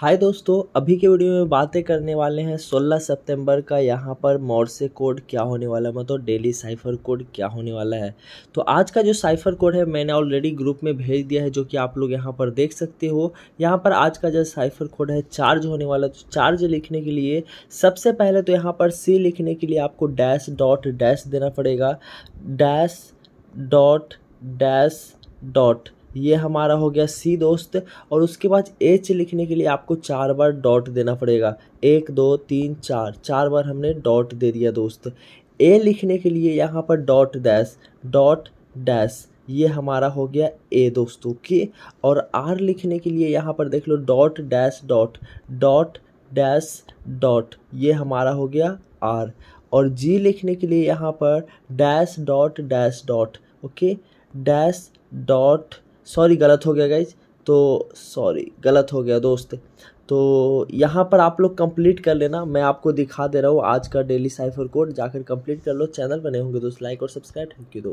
हाय दोस्तों अभी के वीडियो में बातें करने वाले हैं 16 सितंबर का यहाँ पर मोर्से कोड क्या होने वाला है मतलब डेली साइफर कोड क्या होने वाला है तो आज का जो साइफर कोड है मैंने ऑलरेडी ग्रुप में भेज दिया है जो कि आप लोग यहाँ पर देख सकते हो यहाँ पर आज का जो साइफर कोड है चार्ज होने वाला तो चार्ज लिखने के लिए सबसे पहले तो यहाँ पर सी लिखने के लिए आपको डैश डॉट डैश देना पड़ेगा डैश डॉट डैश डॉट ये हमारा हो गया सी दोस्त और उसके बाद एच लिखने के लिए आपको चार बार डॉट देना पड़ेगा एक दो तीन चार चार बार हमने डॉट दे दिया दोस्त ए लिखने के लिए यहाँ पर डॉट डैश डॉट डैश ये हमारा हो गया ए दोस्तों के और आर लिखने के लिए यहाँ पर देख लो dot dash dot dot dash dot ये हमारा हो गया आर और जी लिखने के लिए यहाँ पर dash dot dash dot okay dash dot sorry गलत हो गया गाइज तो सॉरी गलत हो गया दोस्त तो यहाँ पर आप लोग कंप्लीट कर लेना मैं आपको दिखा दे रहा हूँ आज का डेली साइफर कोड जाकर कंप्लीट कर लो चैनल बने होंगे दोस्त लाइक और सब्सक्राइब थैंक यू दो